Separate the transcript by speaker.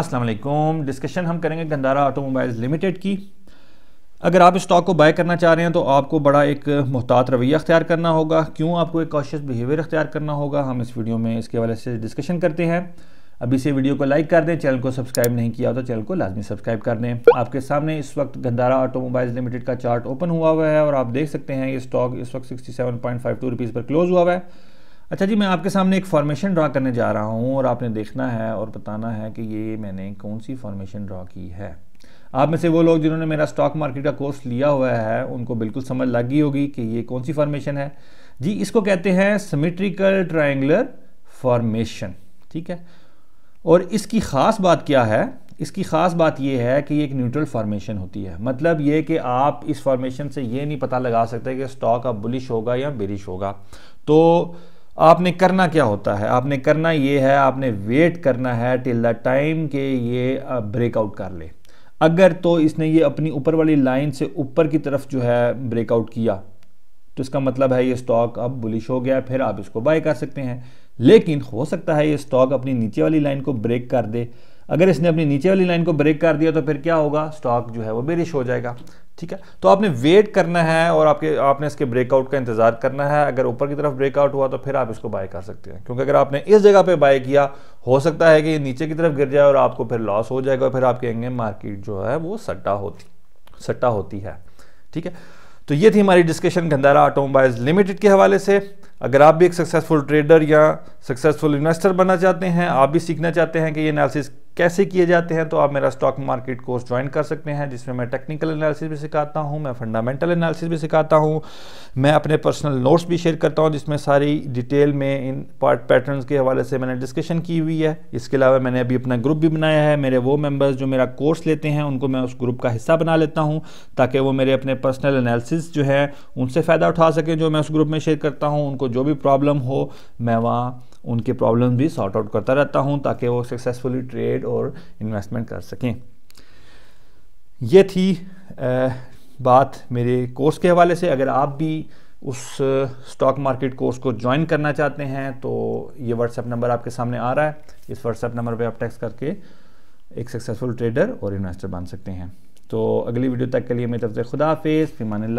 Speaker 1: अस्सलाम वालेकुम डिस्कशन हम करेंगे गंदारा ऑटोमोबाइल्स लिमिटेड की अगर आप स्टॉक को बाय करना चाह रहे हैं तो आपको बड़ा एक मोहतात रवैया अख्तियार करना होगा क्यों आपको एक कॉशियस बिहेवियर अख्तियार करना होगा हम इस वीडियो में इसके हवाले से डिस्कशन करते हैं अभी से वीडियो को लाइक कर दें चैनल को सब्सक्राइब नहीं किया तो चैनल को लाजमी सब्सक्राइब कर दें आपके सामने इस वक्त गंदारा ऑटोमोबाइल्स लिमिटेड का चार्ट ओपन हुआ हुआ है और आप देख सकते हैं ये स्टॉक इस वक्त sixty seven point five two rupees पर क्लोज़ हुआ हुआ है अच्छा जी मैं आपके सामने एक फॉर्मेशन ड्रा करने जा रहा हूँ और आपने देखना है और बताना है कि ये मैंने कौन सी फॉर्मेशन ड्रा की है आप में से वो लोग जिन्होंने मेरा स्टॉक मार्केट का कोर्स लिया हुआ है उनको बिल्कुल समझ लग गई होगी कि ये कौन सी फॉर्मेशन है जी इसको कहते हैं सिमेट्रिकल ट्राइंगुलर फॉर्मेशन ठीक है और इसकी ख़ास बात क्या है इसकी ख़ास बात यह है कि ये एक न्यूट्रल फॉर्मेशन होती है मतलब ये कि आप इस फॉर्मेशन से ये नहीं पता लगा सकते कि स्टॉक अब बुलिश होगा या बेरिश होगा तो आपने करना क्या होता है आपने करना ये है आपने वेट करना है टिल द टाइम के ये ब्रेकआउट कर ले अगर तो इसने ये अपनी ऊपर वाली लाइन से ऊपर की तरफ जो है ब्रेकआउट किया तो इसका मतलब है ये स्टॉक अब बुलिश हो गया फिर आप इसको बाय कर सकते हैं लेकिन हो सकता है ये स्टॉक अपनी नीचे वाली लाइन को ब्रेक कर दे अगर इसने अपनी नीचे वाली लाइन को ब्रेक कर दिया तो फिर क्या होगा स्टॉक जो है वो बेरिश हो जाएगा ठीक है तो आपने वेट करना है और आपके आपने इसके ब्रेकआउट का इंतजार करना है अगर ऊपर की तरफ ब्रेकआउट हुआ तो फिर आप इसको बाय कर सकते हैं क्योंकि अगर आपने इस जगह पे बाय किया हो सकता है कि ये नीचे की तरफ गिर जाए और आपको फिर लॉस हो जाएगा और फिर आप कहेंगे मार्केट जो है वो सट्टा होती सट्टा होती है ठीक है तो ये थी हमारी डिस्कशन गंदारा ऑटोमोबाइल्स लिमिटेड के हवाले से अगर आप भी एक सक्सेसफुल ट्रेडर या सक्सेसफुल इन्वेस्टर बनना चाहते हैं आप भी सीखना चाहते हैं कि ये एनालिसिस कैसे किए जाते हैं तो आप मेरा स्टॉक मार्केट कोर्स ज्वाइन कर सकते हैं जिसमें मैं टेक्निकल एनालिसिस भी सिखाता हूं मैं फंडामेंटल एनालिसिस भी सिखाता हूं मैं अपने पर्सनल नोट्स भी शेयर करता हूं जिसमें सारी डिटेल में इन पार्ट पैटर्न्स के हवाले से मैंने डिस्कशन की हुई है इसके अलावा मैंने अभी अपना ग्रुप भी बनाया है मेरे वो मेम्बर्स जो मेरा कोर्स लेते हैं उनको मैं उस ग्रुप का हिस्सा बना लेता हूँ ताकि वो मेरे अपने पर्सनल एनालिसिस जो है उनसे फ़ायदा उठा सकें जो मैं उस ग्रुप में शेयर करता हूँ उनको जो भी प्रॉब्लम हो मैं वहाँ उनके प्रॉब्लम भी सॉर्ट आउट करता रहता हूँ ताकि वो सक्सेसफुली ट्रेड ट्रेड और इन्वेस्टमेंट कर सकें ये थी आ, बात मेरे कोर्स के हवाले से अगर आप भी उस स्टॉक मार्केट कोर्स को ज्वाइन करना चाहते हैं तो ये व्हाट्सएप नंबर आपके सामने आ रहा है इस व्हाट्सएप नंबर पे आप टैक्स करके एक सक्सेसफुल ट्रेडर और इन्वेस्टर बन सकते हैं तो अगली वीडियो तक के लिए मेरी तरफ से खुदा हाफिज़ फिमान